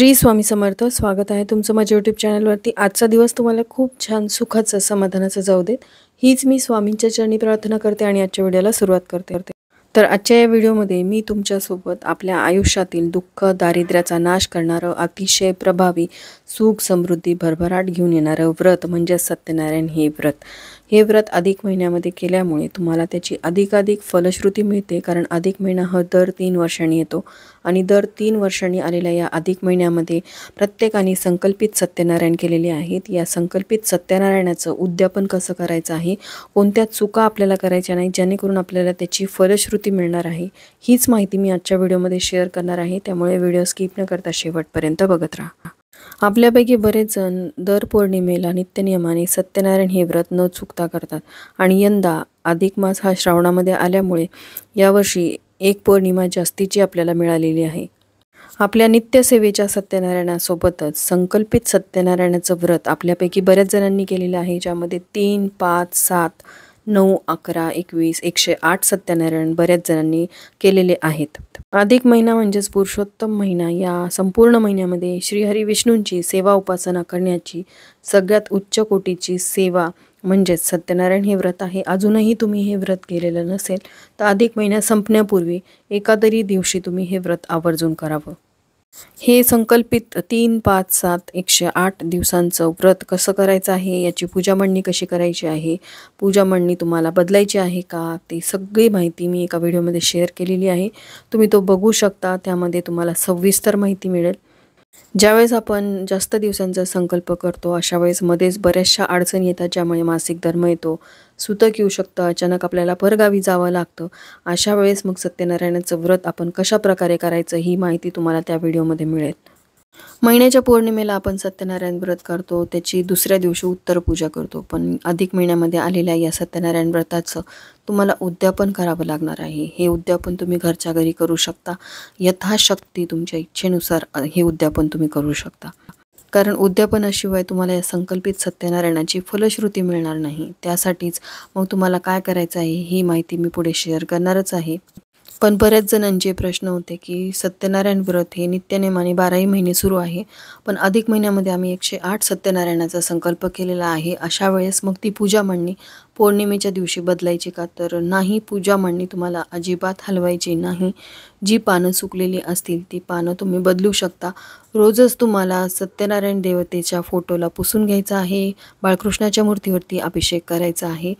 श्री स्वामी समर्थ स्वागत आहे तुमचं माझ्या यूट्यूब चॅनलवरती आजचा दिवस तुम्हाला खूप छान सुखाचं समाधानाचं जाऊ देत हीच मी स्वामींच्या चरणी प्रार्थना करते आणि आजच्या व्हिडिओला सुरुवात करते तर आजच्या या व्हिडिओमध्ये मी तुमच्यासोबत आपल्या आयुष्यातील दुःख दारिद्र्याचा नाश करणारं अतिशय प्रभावी सुख समृद्धी भरभराट घेऊन येणारं व्रत म्हणजे सत्यनारायण हे व्रत हे व्रत अधिक महिन्यामध्ये केल्यामुळे तुम्हाला त्याची अधिकाधिक फलश्रुती मिळते कारण अधिक महिना हा दर तीन वर्षांनी येतो आणि दर तीन वर्षांनी आलेल्या या अधिक महिन्यामध्ये प्रत्येकाने संकल्पित सत्यनारायण केलेले आहेत या संकल्पित सत्यनारायणाचं उद्यापन कसं करायचं आहे कोणत्या चुका आपल्याला करायच्या नाही जेणेकरून आपल्याला त्याची फलश्रुती मिळणार आहे हीच माहिती मी आजच्या व्हिडिओमध्ये शेअर करणार आहे त्यामुळे व्हिडिओ स्किप न करता शेवटपर्यंत बघत राहा आपल्यापैकी बरेच जण दर पौर्णिमेला नित्यनियमाने सत्यनारायण हे व्रत न चुकता करतात आणि यंदा अधिक मास हा श्रावणामध्ये आल्यामुळे यावर्षी एक पौर्णिमा जास्तीची आपल्याला मिळालेली आहे आपल्या नित्यसेवेच्या सत्यनारायणासोबतच संकल्पित सत्यनारायणाचं व्रत आपल्यापैकी बऱ्याच जणांनी केलेलं आहे ज्यामध्ये तीन पाच सात नऊ अकरा एकवीस एकशे आठ सत्यनारायण बऱ्याच जणांनी केलेले आहेत अधिक महिना म्हणजेच पुरुषोत्तम महिना या संपूर्ण महिन्यामध्ये श्रीहरी विष्णूंची सेवा उपासना करण्याची सगळ्यात उच्च कोटीची सेवा म्हणजेच सत्यनारायण हे व्रत आहे अजूनही तुम्ही हे व्रत केलेलं नसेल तर अधिक महिना संपण्यापूर्वी एका दिवशी तुम्ही हे व्रत आवर्जून करावं हे संकल्पित तीन पाच सात एकशे आठ दिवसांचं व्रत कसं करायचं आहे याची पूजा मांडणी कशी करायची आहे पूजा मांडणी तुम्हाला बदलायची आहे का ते सगळी माहिती मी एका व्हिडिओमध्ये शेअर केलेली आहे तुम्ही तो बघू शकता त्यामध्ये तुम्हाला सविस्तर माहिती मिळेल ज्यावेळेस आपण जास्त दिवसांचा संकल्प करतो अशा वेळेस मध्येच बऱ्याचशा अडचणी येतात ज्यामुळे मासिक धर्म येतो सुतक येऊ शकतं अचानक आपल्याला परगावी जावं लागतं अशा वेळेस मग सत्यनारायणाचं व्रत आपण कशा प्रकारे करायचं ही माहिती तुम्हाला त्या व्हिडिओमध्ये मिळेल महिन्याच्या पौर्णिमेला आपण सत्यनारायण व्रत करतो त्याची दुसऱ्या दिवशी उत्तर पूजा करतो पण अधिक महिन्यामध्ये आलेल्या या सत्यनारायण व्रताचं तुम्हाला उद्यापन करावं लागणार आहे हे उद्यापन तुम्ही घरच्या घरी करू शकता यथाशक्ती तुमच्या इच्छेनुसार हे उद्यापन तुम्ही करू शकता कारण उद्यापनाशिवाय तुम्हाला या संकल्पित सत्यनारायणाची फलश्रुती मिळणार नाही त्यासाठीच मग तुम्हाला काय करायचं आहे ही माहिती मी पुढे शेअर करणारच आहे पण बऱ्याच जणांचे प्रश्न होते की सत्यनारायण व्रत हे नित्यनेमाने बाराही महिने सुरू आहे पण अधिक महिन्यामध्ये आम्ही एकशे आठ सत्यनारायणाचा संकल्प केलेला आहे अशा वेळेस मग ती पूजा म्हणणे पौर्णिमेच्या दिवशी बदलायची का तर नाही पूजा मांडणी तुम्हाला अजिबात हलवायची नाही जी पानं सुकलेली असतील ती पानं तुम्ही बदलू शकता रोजच तुम्हाला सत्यनारायण देवतेच्या फोटोला पुसून घ्यायचा आहे बाळकृष्णाच्या मूर्तीवरती अभिषेक करायचा आहे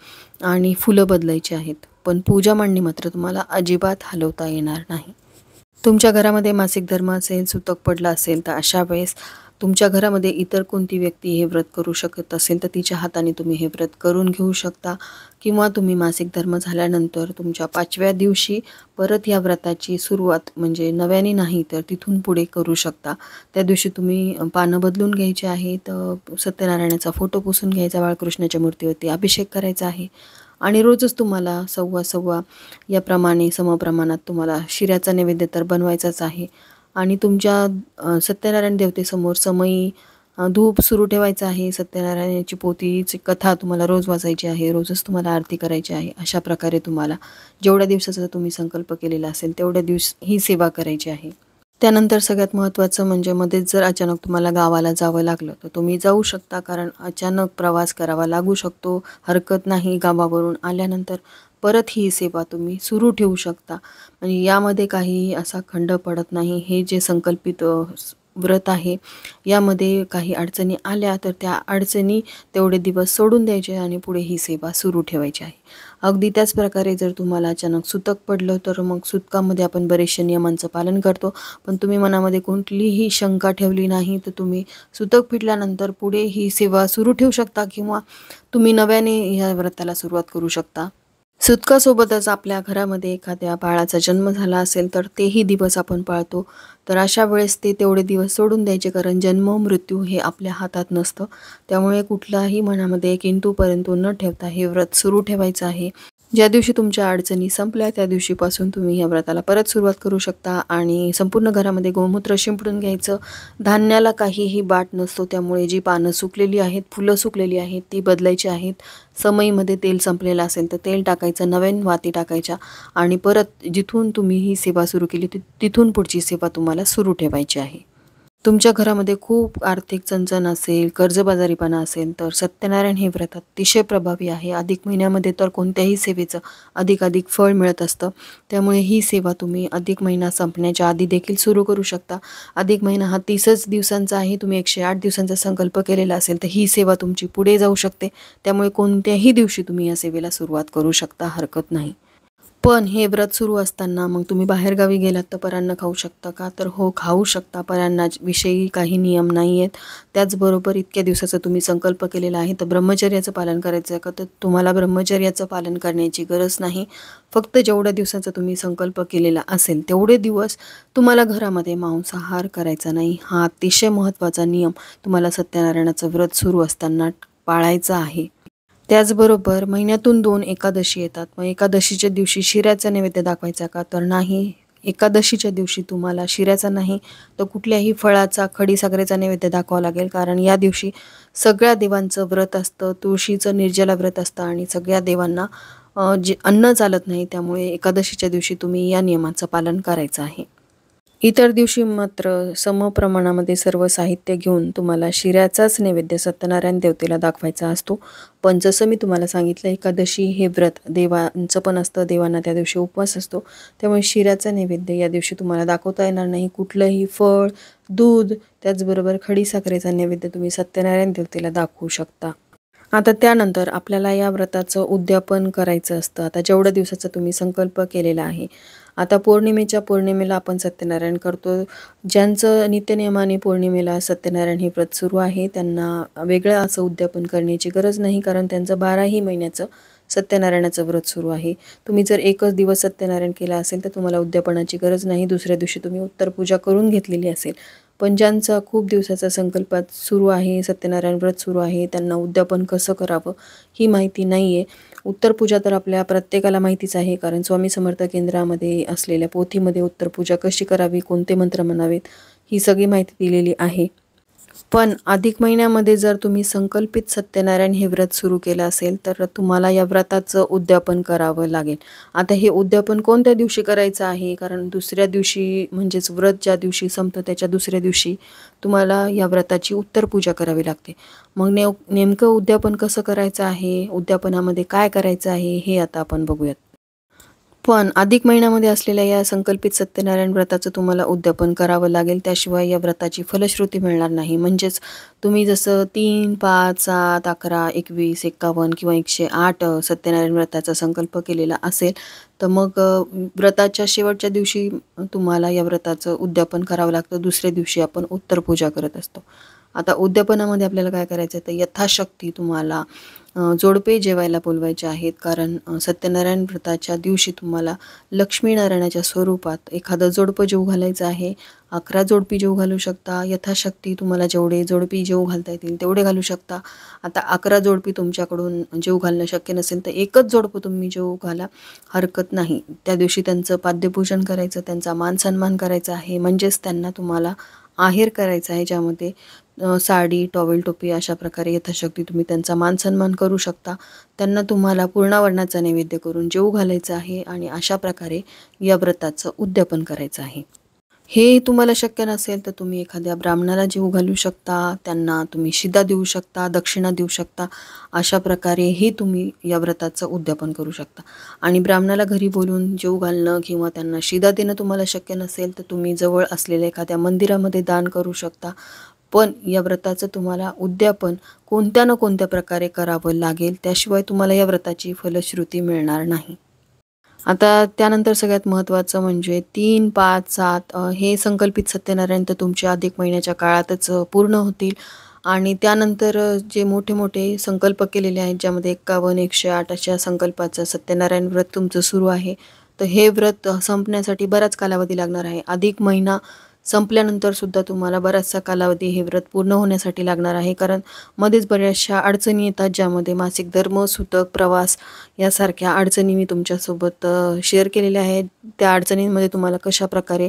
आणि फुलं बदलायची आहेत पण पूजा मांडणी मात्र तुम्हाला अजिबात हलवता येणार नाही तुमच्या घरामध्ये मासिक धर्म असेल सुतक पडला असेल तर अशा वेळेस तुमच्या घरामध्ये इतर कोणती व्यक्ती हे व्रत करू शकत असेल तर तिच्या हाताने तुम्ही हे व्रत करून घेऊ शकता किंवा तुम्ही मासिक धर्म झाल्यानंतर तुमच्या पाचव्या दिवशी परत या व्रताची सुरुवात म्हणजे नव्याने नाही तर तिथून पुढे करू शकता त्या दिवशी तुम्ही पानं बदलून घ्यायचे आहेत सत्यनारायणाचा फोटो पुसून घ्यायचा बाळकृष्णाच्या मूर्तीवरती अभिषेक करायचा आहे आणि रोजच तुम्हाला सव्वा सव्वा याप्रमाणे समप्रमाणात तुम्हाला शिऱ्याचा नैवेद्य तर बनवायचाच आहे आणि तुमच्या सत्यनारायण देवतेसमोर समयी धूप सुरू ठेवायचं आहे सत्यनारायणाची पोतीची कथा तुम्हाला रोज वाचायची आहे रोजच तुम्हाला आरती करायची आहे अशा प्रकारे तुम्हाला जेवढ्या दिवसाचा तुम्ही संकल्प केलेला असेल तेवढ्या दिवस ही सेवा करायची आहे त्यानंतर सगळ्यात महत्त्वाचं म्हणजे मध्येच जर अचानक तुम्हाला गावाला जावं लागलं तर तुम्ही जाऊ शकता कारण अचानक प्रवास करावा लागू शकतो हरकत नाही गावावरून आल्यानंतर परत ही सेवा तुम्ही सुरू ठेवू शकता आणि यामध्ये काही असा खंड पडत नाही हे जे संकल्पित व्रत आहे यामध्ये काही अडचणी आल्या तर त्या अडचणी तेवढे दिवस सोडून द्यायचे आणि पुढे ही सेवा सुरू ठेवायची आहे अगदी त्याच प्रकारे जर तुम्हाला अचानक सुतक पडलं तर मग सुतकामध्ये आपण बरेचशे नियमांचं पालन करतो पण तुम्ही मनामध्ये कोणतीही शंका ठेवली नाही तर तुम्ही सुतक फिटल्यानंतर पुढे ही सेवा सुरू ठेवू शकता किंवा तुम्ही नव्याने ह्या व्रताला सुरुवात करू शकता सुतकासोबतच आपल्या घरामध्ये एखाद्या बाळाचा जन्म झाला असेल तर तेही दिवस आपण पाळतो तर अशा वेळेस ते तेवढे दिवस सोडून द्यायचे कारण जन्म मृत्यू हे आपल्या हातात नसतं त्यामुळे कुठलाही मनामध्ये किंतू परंतु न ठेवता हे व्रत सुरू ठेवायचं आहे ज्या दिवशी तुमच्या अडचणी संपल्या त्या दिवशीपासून तुम्ही या व्रताला परत सुरुवात करू शकता आणि संपूर्ण घरामध्ये गोमूत्र शिंपडून घ्यायचं धान्याला काहीही बाट नसतो त्यामुळे जी पानं सुकलेली आहेत फुलं सुकलेली आहेत ती बदलायची आहेत समईमध्ये तेल संपलेलं असेल तर तेल टाकायचं नव्यान वाती टाकायच्या आणि परत जिथून तुम्ही ही सेवा सुरू केली तिथून पुढची सेवा तुम्हाला सुरू ठेवायची आहे तुमच्या घरामध्ये खूप आर्थिक चणचण असेल कर्जबाजारीपणा असेल तर सत्यनारायण हे व्रत अतिशय प्रभावी आहे अधिक महिन्यामध्ये तर कोणत्याही सेवेचं अधिक अधिक फळ मिळत असतं त्यामुळे ही सेवा तुम्ही अधिक महिना संपण्याच्या आधी देखील सुरू करू शकता अधिक महिना हा तीसच दिवसांचा आहे तुम्ही एकशे आठ दिवसांचा संकल्प केलेला असेल तर ही सेवा तुमची पुढे जाऊ शकते त्यामुळे कोणत्याही दिवशी तुम्ही या सेवेला सुरुवात करू शकता हरकत नाही पण हे व्रत सुरू असताना मग तुम्ही बाहेरगावी गेलात तर परांना खाऊ शकता का तर हो खाऊ शकता विषयी काही नियम नाही आहेत त्याचबरोबर इतक्या दिवसाचा तुम्ही संकल्प केलेला आहे तर ब्रह्मचर्याचं पालन करायचं आहे का तर तुम्हाला ब्रह्मचर्याचं पालन करण्याची गरज नाही फक्त जेवढ्या दिवसाचा तुम्ही संकल्प केलेला असेल तेवढे दिवस तुम्हाला घरामध्ये मांसाहार करायचा नाही हा अतिशय महत्त्वाचा नियम तुम्हाला सत्यनारायणाचं व्रत सुरू असताना पाळायचं आहे त्याचबरोबर महिन्यातून दोन एकादशी येतात मग एकादशीच्या दिवशी शिऱ्याचा नैवेद्य दाखवायचा का तर नाही एकादशीच्या दिवशी तुम्हाला शिऱ्याचा नाही तर कुठल्याही फळाचा खडी सागरेचा नैवेद्य दाखवावा लागेल कारण या दिवशी सगळ्या देवांचं व्रत असतं तुळशीचं निर्जला व्रत असतं आणि सगळ्या देवांना जे अन्न चालत नाही त्यामुळे एकादशीच्या दिवशी तुम्ही या नियमाचं पालन करायचं आहे इतर दिवशी मात्र समप्रमाणामध्ये सर्व साहित्य घेऊन तुम्हाला शिऱ्याचाच नैवेद्य सत्यनारायण देवतेला दाखवायचा असतो पण जसं मी तुम्हाला सांगितलं एकादशी हे व्रत देवांचं पण असतं देवांना त्या दिवशी उपवास असतो त्यामुळे शिऱ्याचा नैवेद्य या दिवशी तुम्हाला दाखवता येणार नाही कुठलंही फळ दूध त्याचबरोबर खडीसाखरेचा नैवेद्य तुम्ही सत्यनारायण देवतेला दाखवू शकता आता त्यानंतर आपल्याला या व्रताचं उद्यापन करायचं असतं आता जेवढ्या दिवसाचा तुम्ही संकल्प केलेला आहे आता पौर्णिमेच्या पौर्णिमेला आपण सत्यनारायण करतो ज्यांचं नित्यनियमाने पौर्णिमेला सत्यनारायण हे व्रत सुरू आहे त्यांना वेगळं असं उद्यापन करण्याची गरज नाही कारण त्यांचं बाराही महिन्याचं सत्यनारायणाचं व्रत सुरू आहे तुम्ही जर एकच दिवस सत्यनारायण केला असेल तर तुम्हाला उद्यापनाची गरज नाही दुसऱ्या दिवशी तुम्ही उत्तर पूजा करून घेतलेली असेल पण ज्यांचा खूप दिवसाचा संकल्पात सुरू आहे सत्यनारायण व्रत सुरू आहे त्यांना उद्यापन कसं करावं ही माहिती नाही आहे उत्तर उत्तरपूजा तर आपल्या प्रत्येकाला माहितीच आहे कारण स्वामी समर्थ केंद्रामध्ये असलेल्या पोथीमध्ये उत्तरपूजा कशी करावी कोणते मंत्र म्हणावेत ही सगळी माहिती दिलेली आहे पण अधिक महिन्यामध्ये जर तुम्ही संकल्पित सत्यनारायण हे व्रत सुरू केलं असेल तर तुम्हाला या व्रताचं उद्यापन करावं लागेल आता हे उद्यापन कोणत्या दिवशी करायचं आहे कारण दुसऱ्या दिवशी म्हणजेच व्रत ज्या दिवशी संपतं त्याच्या दुसऱ्या दिवशी तुम्हाला या व्रताची उत्तर पूजा करावी लागते मग ने नेमकं उद्यापन कसं करायचं आहे उद्यापनामध्ये काय करायचं आहे हे आता आपण बघूयात पण अधिक महिन्यामध्ये असलेल्या या संकल्पित सत्यनारायण व्रताचं तुम्हाला उद्यापन करावं लागेल त्याशिवाय या व्रताची फलश्रुती मिळणार नाही म्हणजेच तुम्ही जसं तीन पाच सात अकरा एकवीस एक्कावन्न किंवा एकशे आठ सत्यनारायण व्रताचा संकल्प केलेला असेल तर मग व्रताच्या शेवटच्या दिवशी तुम्हाला या व्रताचं उद्यापन करावं लागतं दुसऱ्या दिवशी आपण उत्तर पूजा करत असतो आता उद्यापनामध्ये आपल्याला काय करायचं आहे तर यथाशक्ती तुम्हाला जोडपे जेवायला बोलवायचे आहेत कारण सत्यनारायण व्रताच्या दिवशी तुम्हाला लक्ष्मीनारायणाच्या स्वरूपात एखादं जोडपं जेव घालायचं आहे अकरा जोडपी जेव घालू शकता यथाशक्ती तुम्हाला जेवढे जोडपी जेव घालता येतील तेवढे घालू शकता आता अकरा जोडपी तुमच्याकडून जेव घालणं शक्य नसेल तर एकच जोडपं तुम्ही जेव घाला हरकत नाही त्या दिवशी त्यांचं पाद्यपूजन करायचं त्यांचा मानसन्मान करायचा आहे म्हणजेच त्यांना तुम्हाला आहेर करायचा आहे ज्यामध्ये साडी टॉवेल टोपी अशा प्रकारे यथाशक्ती तुम्ही त्यांचा मान सन्मान करू शकता त्यांना तुम्हाला पूर्णावरणाचा नैवेद्य करून जेऊ घालायचं आहे आणि अशा प्रकारे या व्रताचं उद्यापन करायचं आहे हे तुम्हाला शक्य नसेल तर तुम्ही एखाद्या ब्राह्मणाला जीव घालू शकता त्यांना तुम्ही शिदा देऊ शकता दक्षिणा देऊ शकता अशा प्रकारे हे तुम्ही या व्रताचं उद्यापन करू शकता आणि ब्राह्मणाला घरी बोलून जीव घालणं किंवा त्यांना शिदा देणं तुम्हाला शक्य नसेल तर तुम्ही जवळ असलेल्या एखाद्या मंदिरामध्ये दान करू शकता पण या व्रताचं तुम्हाला उद्यापन कोणत्या ना कोणत्या प्रकारे करावं लागेल त्याशिवाय तुम्हाला या व्रताची फलश्रुती मिळणार नाही आता त्यानंतर सगळ्यात महत्त्वाचं म्हणजे तीन पाच सात हे संकल्पित सत्यनारायण तर तुमच्या अधिक महिन्याच्या काळातच पूर्ण होतील आणि त्यानंतर जे मोठे मोठे संकल्प केलेले आहेत ज्यामध्ये एक्कावन्न एकशे आठ अशा संकल्पाचं सत्यनारायण व्रत तुमचं सुरू आहे तर हे व्रत संपण्यासाठी बराच कालावधी लागणार आहे अधिक महिना संपल्यानंतर सुद्धा तुम्हाला बराचसा कालावधी हे व्रत पूर्ण होण्यासाठी लागणार आहे कारण मध्येच बऱ्याचशा अडचणी येतात ज्यामध्ये मासिक धर्म सुतक प्रवास यासारख्या अडचणी मी तुमच्यासोबत शेअर केलेल्या आहेत त्या अडचणींमध्ये तुम्हाला कशाप्रकारे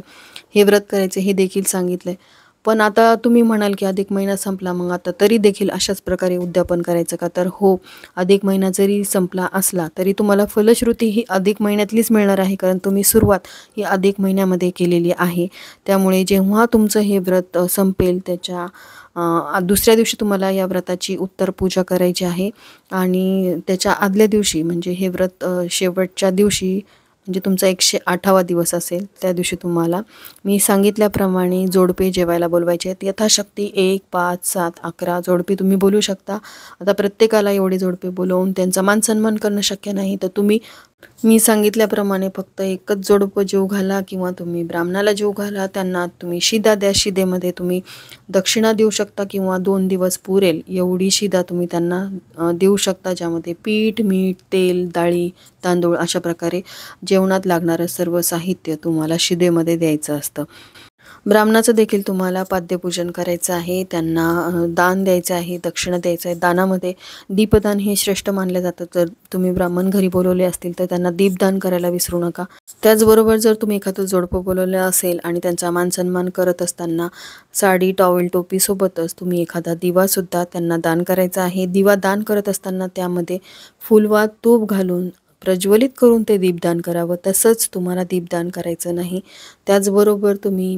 हे व्रत करायचे हे देखील सांगितलं आहे पण आता तुम्ही म्हणाल की अधिक महिना संपला मग आता तरी देखील अशाच प्रकारे उद्यापन करायचं का तर हो अधिक महिना जरी संपला असला तरी तुम्हाला फलश्रुती ही अधिक महिन्यातलीच मिळणार आहे कारण तुम्ही सुरुवात ही अधिक महिन्यामध्ये केलेली आहे त्यामुळे जेव्हा तुमचं हे व्रत संपेल त्याच्या दुसऱ्या दिवशी तुम्हाला या व्रताची उत्तर पूजा करायची आहे आणि त्याच्या आदल्या दिवशी म्हणजे हे व्रत शेवटच्या दिवशी म्हणजे तुमचा एकशे आठावा दिवस असेल त्या दिवशी तुम्हाला मी सांगितल्याप्रमाणे जोडपे जेवायला बोलवायचे आहेत यथाशक्ती एक पाच सात अकरा जोडपे तुम्ही बोलू शकता आता प्रत्येकाला एवढे जोडपे बोलवून त्यांचा मानसन्मान करणं शक्य नाही तर तुम्ही मी सांगितल्याप्रमाणे फक्त एकच जोडपं जीव घाला किंवा तुम्ही ब्राह्मणाला जीव घाला त्यांना तुम्ही शिदा द्या शिदेमध्ये तुम्ही दक्षिणा देऊ शकता किंवा दोन दिवस पुरेल एवढी शिदा तुम्ही त्यांना देऊ शकता ज्यामध्ये पीठ मीठ तेल डाळी तांदूळ अशा प्रकारे जेवणात लागणारं सर्व साहित्य तुम्हाला शिदेमध्ये द्यायचं असतं ब्राह्मणाचं देखील तुम्हाला पाद्यपूजन करायचं आहे त्यांना दान द्यायचं आहे दक्षिणा द्यायचं आहे दानामध्ये दीपदान हे श्रेष्ठ मानलं जातं जर तुम्ही ब्राह्मण घरी बोलवले असतील तर त्यांना दीपदान करायला विसरू नका त्याचबरोबर जर तुम्ही एखादं जोडपं बोलवलं असेल आणि त्यांचा मान सन्मान करत असताना साडी टॉवेल टोपीसोबतच तुम्ही एखादा दिवासुद्धा त्यांना दान करायचा आहे दिवा दान करत असताना त्यामध्ये फुलवा तूप घालून प्रज्वलित करून ते दीपदान करावं तसंच तुम्हाला दीपदान करायचं नाही त्याचबरोबर तुम्ही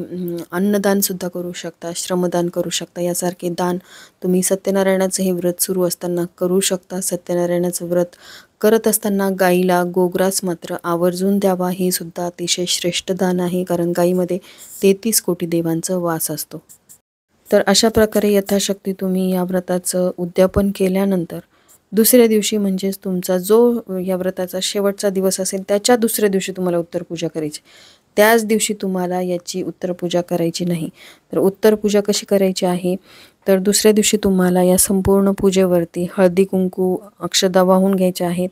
अन्नदानसुद्धा करू शकता श्रमदान करू शकता यासारखे दान तुम्ही सत्यनारायणाचं हे व्रत सुरू असताना करू शकता सत्यनारायणाचं व्रत करत असताना गाईला गोग्रास मात्र आवर्जून द्यावा हे सुद्धा अतिशय श्रेष्ठ दान आहे कारण गाईमध्ये तेहतीस कोटी देवांचा वास असतो तर अशा प्रकारे यथाशक्ती तुम्ही या व्रताचं उद्यापन केल्यानंतर दुसऱ्या दिवशी म्हणजेच तुमचा जो या व्रताचा शेवटचा दिवस असेल त्याच्या दुसऱ्या दिवशी तुम्हाला उत्तर पूजा करायची त्याच दिवशी तुम्हाला याची उत्तर पूजा करायची नाही तर उत्तर पूजा कशी करायची आहे तर दुसऱ्या दिवशी तुम्हाला या संपूर्ण पूजेवरती हळदी कुंकू अक्षदा वाहून घ्यायच्या आहेत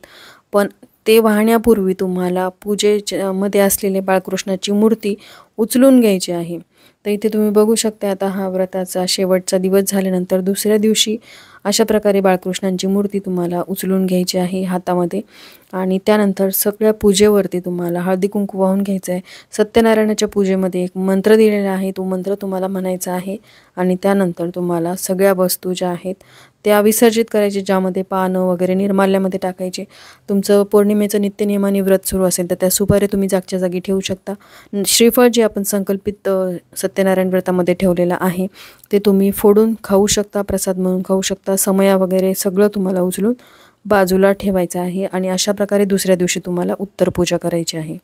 पण ते वाहण्यापूर्वी तुम्हाला पूजेच्या मध्ये असलेले बाळकृष्णाची मूर्ती उचलून घ्यायची आहे तर इथे तुम्ही बघू शकता आता हा व्रताचा शेवटचा दिवस झाल्यानंतर दुसऱ्या दिवशी अशा प्रकारे बाळकृष्णांची मूर्ती तुम्हाला उचलून घ्यायची आहे हातामध्ये आणि त्यानंतर सगळ्या पूजेवरती तुम्हाला हळदी कुंकू वाहून घ्यायचं आहे सत्यनारायणाच्या पूजेमध्ये एक मंत्र दिलेला आहे तो मंत्र तुम्हाला म्हणायचा आहे आणि त्यानंतर तुम्हाला सगळ्या वस्तू ज्या आहेत त्या विसर्जित करायचे ज्यामध्ये पानं वगैरे निर्माल्यामध्ये टाकायचे तुमचं पौर्णिमेचं नित्यनियमाने व्रत सुरू असेल तर त्या सुपारे तुम्ही जागच्या जागी ठेवू शकता श्रीफळ जे आपण संकल्पित सत्यनारायण व्रतामध्ये ठेवलेलं आहे ते तुम्ही फोडून खाऊ शकता प्रसाद म्हणून खाऊ शकता समया वगैरे सगळं तुम्हाला उचलून बाजूला ठेवायचा आहे आणि अशा प्रकारे दुसऱ्या दिवशी तुम्हाला उत्तर पूजा करायची आहे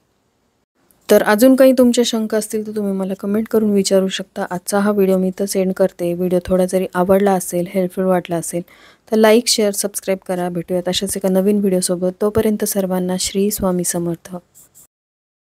तर अजून काही तुमच्या शंका असतील तर तुम्ही मला कमेंट करून विचारू शकता आजचा हा व्हिडिओ मी तर सेंड करते व्हिडिओ थोडा जरी आवडला असेल हेल्पफुल वाटला असेल तर लाईक शेअर सबस्क्राईब करा भेटूयात अशाच एका नवीन व्हिडिओसोबत तोपर्यंत सर्वांना श्री स्वामी समर्थ